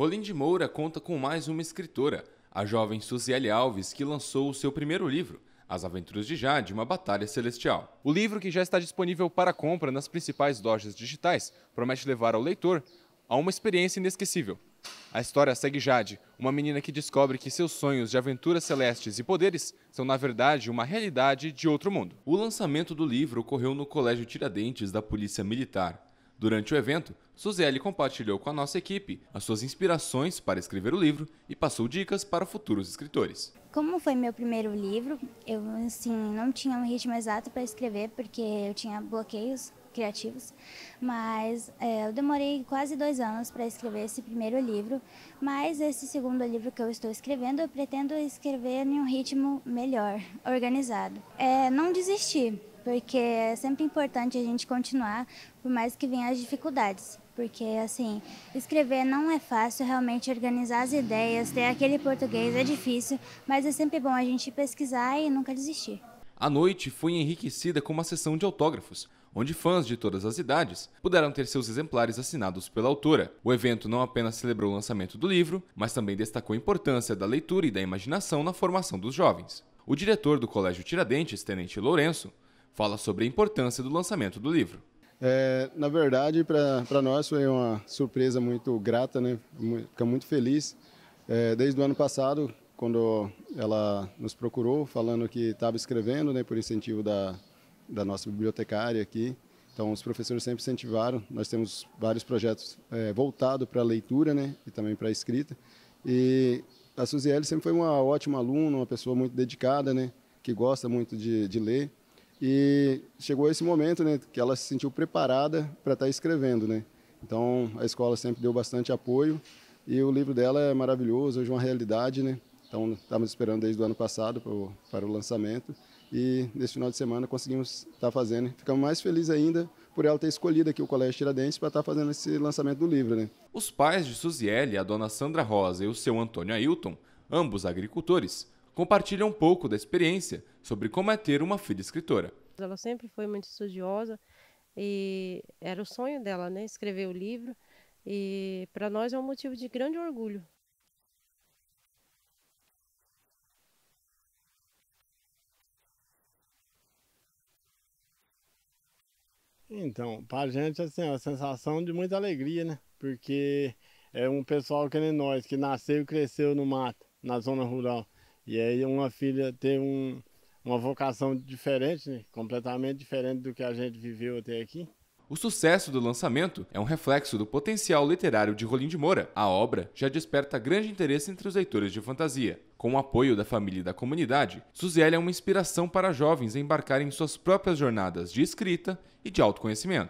Rolim de Moura conta com mais uma escritora, a jovem Suziele Alves, que lançou o seu primeiro livro, As Aventuras de Jade, uma Batalha Celestial. O livro, que já está disponível para compra nas principais lojas digitais, promete levar ao leitor a uma experiência inesquecível. A história segue Jade, uma menina que descobre que seus sonhos de aventuras celestes e poderes são, na verdade, uma realidade de outro mundo. O lançamento do livro ocorreu no Colégio Tiradentes da Polícia Militar, Durante o evento, Suzelle compartilhou com a nossa equipe as suas inspirações para escrever o livro e passou dicas para futuros escritores. Como foi meu primeiro livro, eu assim não tinha um ritmo exato para escrever porque eu tinha bloqueios criativos, mas é, eu demorei quase dois anos para escrever esse primeiro livro, mas esse segundo livro que eu estou escrevendo eu pretendo escrever em um ritmo melhor, organizado. É, não desistir porque é sempre importante a gente continuar, por mais que venham as dificuldades. Porque, assim, escrever não é fácil, realmente organizar as ideias, ter aquele português é difícil, mas é sempre bom a gente pesquisar e nunca desistir. A noite foi enriquecida com uma sessão de autógrafos, onde fãs de todas as idades puderam ter seus exemplares assinados pela autora. O evento não apenas celebrou o lançamento do livro, mas também destacou a importância da leitura e da imaginação na formação dos jovens. O diretor do Colégio Tiradentes, Tenente Lourenço, fala sobre a importância do lançamento do livro. É, na verdade, para nós foi uma surpresa muito grata, né? Fica muito feliz. É, desde o ano passado, quando ela nos procurou, falando que estava escrevendo, né, por incentivo da, da nossa bibliotecária aqui. Então, os professores sempre incentivaram. Nós temos vários projetos é, voltados para a leitura né, e também para a escrita. E a Suziele sempre foi uma ótima aluna, uma pessoa muito dedicada, né, que gosta muito de, de ler. E chegou esse momento, né, que ela se sentiu preparada para estar tá escrevendo, né? Então, a escola sempre deu bastante apoio e o livro dela é maravilhoso, hoje é uma realidade, né? Então, estávamos esperando desde o ano passado pro, para o lançamento e nesse final de semana conseguimos estar tá fazendo. Ficamos mais felizes ainda por ela ter escolhido aqui o Colégio Tiradentes para estar tá fazendo esse lançamento do livro, né? Os pais de Suziele, a dona Sandra Rosa e o seu Antônio Ailton, ambos agricultores, compartilha um pouco da experiência sobre como é ter uma filha escritora. Ela sempre foi muito estudiosa e era o sonho dela, né, escrever o livro. E para nós é um motivo de grande orgulho. Então, para a gente assim, é uma sensação de muita alegria, né? Porque é um pessoal que nem nós, que nasceu e cresceu no mato, na zona rural. E aí uma filha tem um, uma vocação diferente, né? completamente diferente do que a gente viveu até aqui. O sucesso do lançamento é um reflexo do potencial literário de Rolim de Moura. A obra já desperta grande interesse entre os leitores de fantasia. Com o apoio da família e da comunidade, Suzélia é uma inspiração para jovens embarcarem em suas próprias jornadas de escrita e de autoconhecimento.